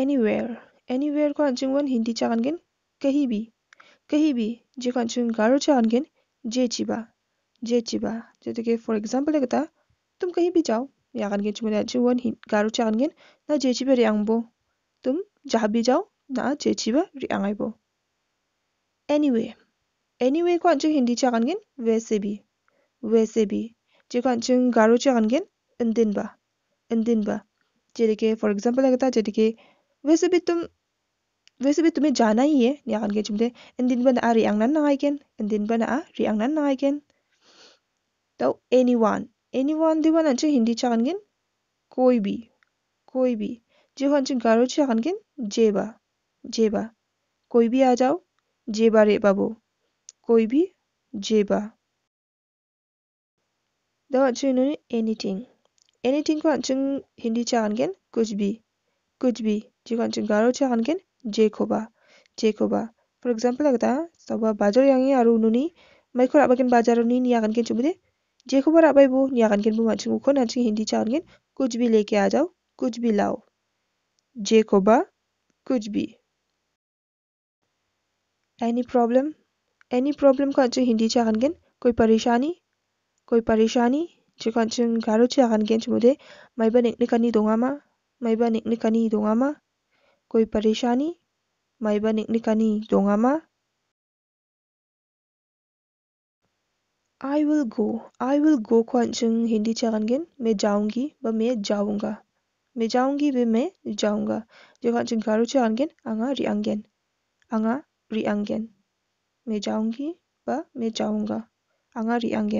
anywhere anywhere को anchung वन Hindi gen कहीं भी कहीं भी जेको अंचुन गारो चाहन गेन जे चिबा जे चिबा जैसे कि फॉर एग्जांपल लगता तुम कहीं भी जाओ यागन गेन चुमने अंचुन वन गारो चाहन ना जे चिबा रियांगबो तुम जहाँ भी जाओ ना जे चिबा रियांगाइबो एनीवे एनीवे को अंचुन हिंदी चाहन गेन वैसे भी वैसे भी जेको अंचुन गारो चाहन गेन बा इंदिन बा जैसे कि फॉर एग्जांपल लगता जैसे कि वैसे भी तुम वैसे भी तुम्हें जाना ही है यान के चुमले इन दिन बन आ रियांग नन नाइकेन इन दिन बन आ रियांग नन नाइकेन तो एनीवन एनीवन दिवन अंचे हिंदी चागनगिन कोई भी कोई भी जे हंचे हाँ गारो चागनगिन जेबा जेबा कोई भी आ जाओ जेबा रे बाबो कोई भी जेबा तो अंचे हाँ इन्होंने एनीथिंग एनीथिंग को अंचे हाँ हिंदी चागनगिन कुछ भी कुछ भी 지관증가로채한겐 제코바 제코바 for example agata sawa bajor yang ni aru nuni mai khora bakin bajaro ni niya kan ken chumude je khobar abai bu niya kan ken bu ma chumu khon hachi hindi cha ken kuch bhi leke aa jao kuch bhi lao je khoba kuch bhi any problem any problem ka chu hindi cha ken koi pareshani koi pareshani je kan chung garo cha ken chumude mai ba nek nikani dongama mai ba nek nikani dongama कोई परेशानी मायबा निकनी दोंगा मा I will go I will go को अंचंग हिंदी चगनगिन मैं जाऊंगी व मैं जाऊंगा मैं जाऊंगी वे मैं जाऊंगा जो अंचंग गारु Anga अंगा रियांगेन अंगा रियांगेन मैं जाऊंगी व मैं जाऊंगा अंगा I went.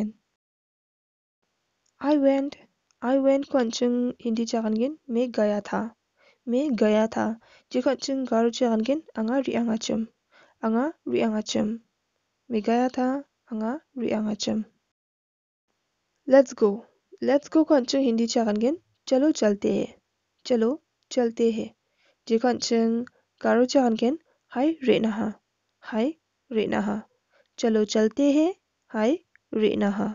Went I went को अंचंग हिंदी चगनगिन मैं गया था में गया था जिखअचिन गारजे आणगिन अंगा रियांगाचिम अंगा रियांगाचिम में गया था अंगा रियांगाचिम लेट्स गो लेट्स गो को अंचन हिंदी चागनगिन चलो चलते हैं चलो चलते हैं जिखअचिन गारजे आणगिन हाय रेनाहा हाय रेनाहा चलो चलते हैं हाय रेनाहा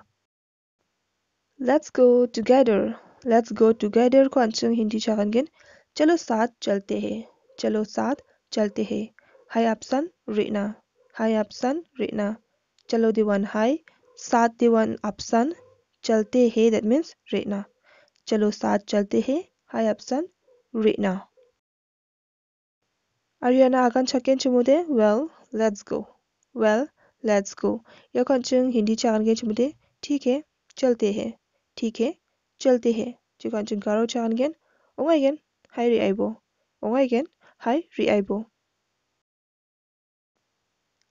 Let's go together. Let's go together ko anchung Hindi chakan gen चलो साथ चलते हैं चलो साथ चलते हैं हाय ऑप्शन रीना हाय ऑप्शन रीना चलो दीवान हाय साथ दीवान ऑप्शन चलते हैं दैट मीन्स रीना चलो साथ चलते हैं हाय आपसन रेना आगन akan chakin well let's go go well let's go या कंचन हिंदी चागन के चुमुदे ठीक है चलते हैं ठीक है चलते हैं जो कंचन गारो चागन गेन ओंगाइगेन हाई Jai reaibo. Onaigen, oh, jai reaibo.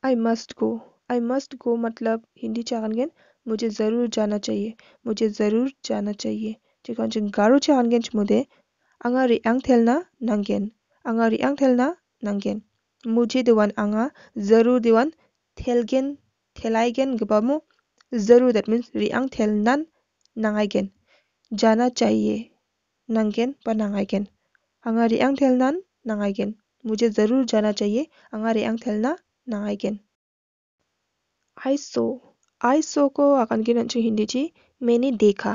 I must go I must go मतलब हिंदी चाहन चाहनगेन मुझे ज़रूर जाना चाहिए मुझे ज़रूर जाना चाहिए चिकन चिकन गारो चाहनगेन मुझे आंगा रियांग थेलना नंगेन आंगा रियांग थेलना नंगेन मुझे दिवान आंगा ज़रूर दिवान थेलगेन थेलाइगेन गबामो ज़रूर दैट मीन्स रियांग थेलनान नंगाइगेन जाना चाहिए नंगेन पर नंगाइगेन अंगारी अंग thelnan नंगाइगेन मुझे जरूर जाना चाहिए अंगारे अंग थेलना सो आई सो को के नंचु हिंदी ची मैंने देखा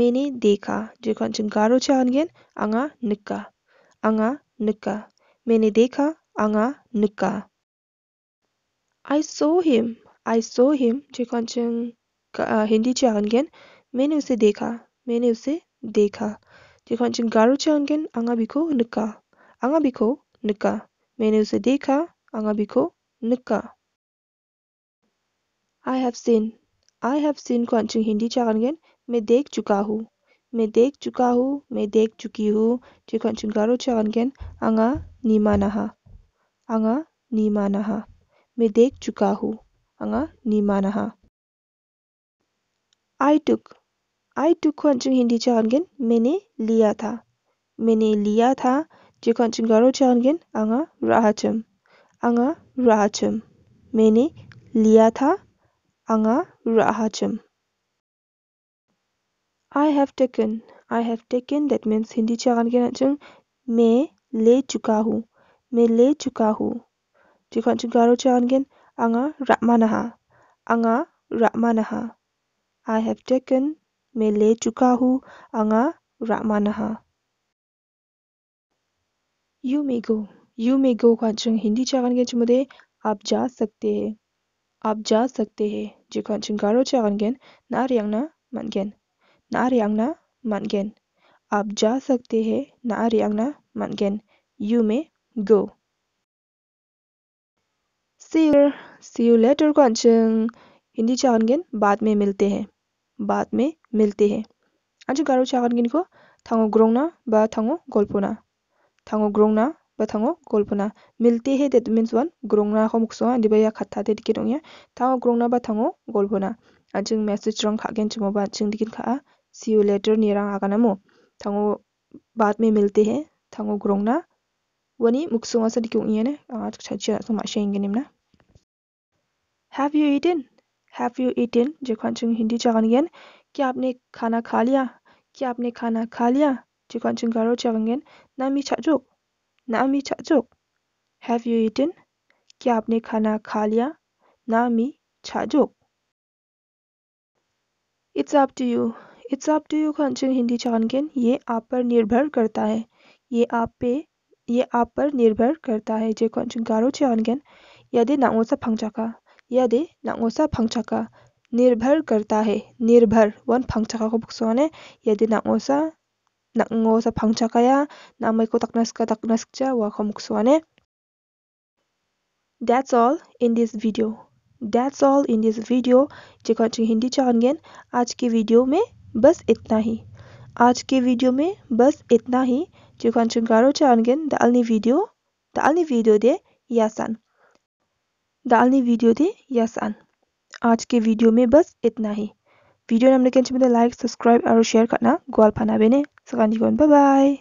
मैंने देखा जो कंचन गारो चा अनगेन अंगा निक्का अंगा निक्का मैंने देखा अंगा निक्का आई saw him I saw him जो कंचन हिंदी चा अनगेन मैंने उसे देखा मैंने उसे देखा जिखा जिन आंगा बिखो आंगाबिको आंगा बिखो निका मैंने उसे देखा आंगा बिखो निका I have seen I have seen को अंचिंग हिंदी चांगेन मैं देख चुका हूँ मैं देख चुका हूँ मैं देख चुकी हूँ जिखा जिन गारुचे अंगेन आंगा नीमा नहा आंगा नीमा नहा मैं देख चुका हूँ आंगा नीमा नहा आई टुक आई टुक कॉन्चन हिंदी चाहगन मैंने लिया था मैंने लिया था जो कॉन्चन गारो चाहगन आंगा राहचम आंगा राहचम मैंने लिया था आंगा राहचम I have taken I have taken that means Hindi चाहन गिन अचंग मैं ले चुका हूँ मैं ले चुका हूँ जो कॉन्चन गारो चाहगन आंगा रामानहा आंगा नहा आई हैव टेकन में ले चुका हूँ अंगा रामाना you may go you may गो का जंग हिंदी चागन के चुमदे आप जा सकते हैं आप जा सकते हैं जिका गारो चागन गेन ना रियांगना मनगेन ना रियांगना मनगेन आप जा सकते हैं ना रियांगना मनगेन you may go see you later का जंग हिंदी चागन गेन बाद में मिलते हैं बाद में मिलते हैं 아주 가로 작은 기니까 당어 그롱나 바 당어 골포나 당어 그롱나 바탕어 골포나 밀때 해 데드 means one 그롱나 허목소아 디바야 같아 데디게 동이야 당어 그롱나 바탕어 골포나 아직 메시지 랑 가겐 좀 봐. 지금 디긴 가. see you later 니랑 아가나모. 당어 बाद में मिलते हैं 당어 그롱나 원이 묵송아서 디경이네. 아, 차치야 좀 마셔 인게 님나. Have you eaten? Have you eaten जो कॉन्चिंग हिंदी चगनगेन क्या आपने खाना खा लिया क्या आपने खाना खा लिया जो कॉन्चिंग गारो चगनगेन नामी छाजुक नामी छाजुक हैव यू ईटन क्या आपने खाना खा लिया नामी छाजुक it's up to you it's up to you कॉन्चिंग हिंदी चगनगेन ये आप पर निर्भर करता है ये आप पे ये आप पर निर्भर करता है जो कॉन्चिंग गारो चगनगेन यदि नाओ सा फंग फंगचाका iade nang·osa pangchaka nirbar करता है nirbar uan pangchakako boksaone iade nang·osa nang·osa pangchakaya namaiko dakna sika dakna sikja uako moksoane That's all in this video. That's all in this video. जेकर चिंग हिंदी चाहनगेन आज के वीडियो में बस इतना ही आज के वीडियो में बस इतना ही जेकर चिंग गारो चाहनगेन द अलनी वीडियो द अलनी वीडियो दे यासान डालनी वीडियो यस यासान आज के वीडियो में बस इतना ही वीडियो नाम लेकिन लाइक सब्सक्राइब और शेयर करना ग्वाल फाना बेने सकानी बाय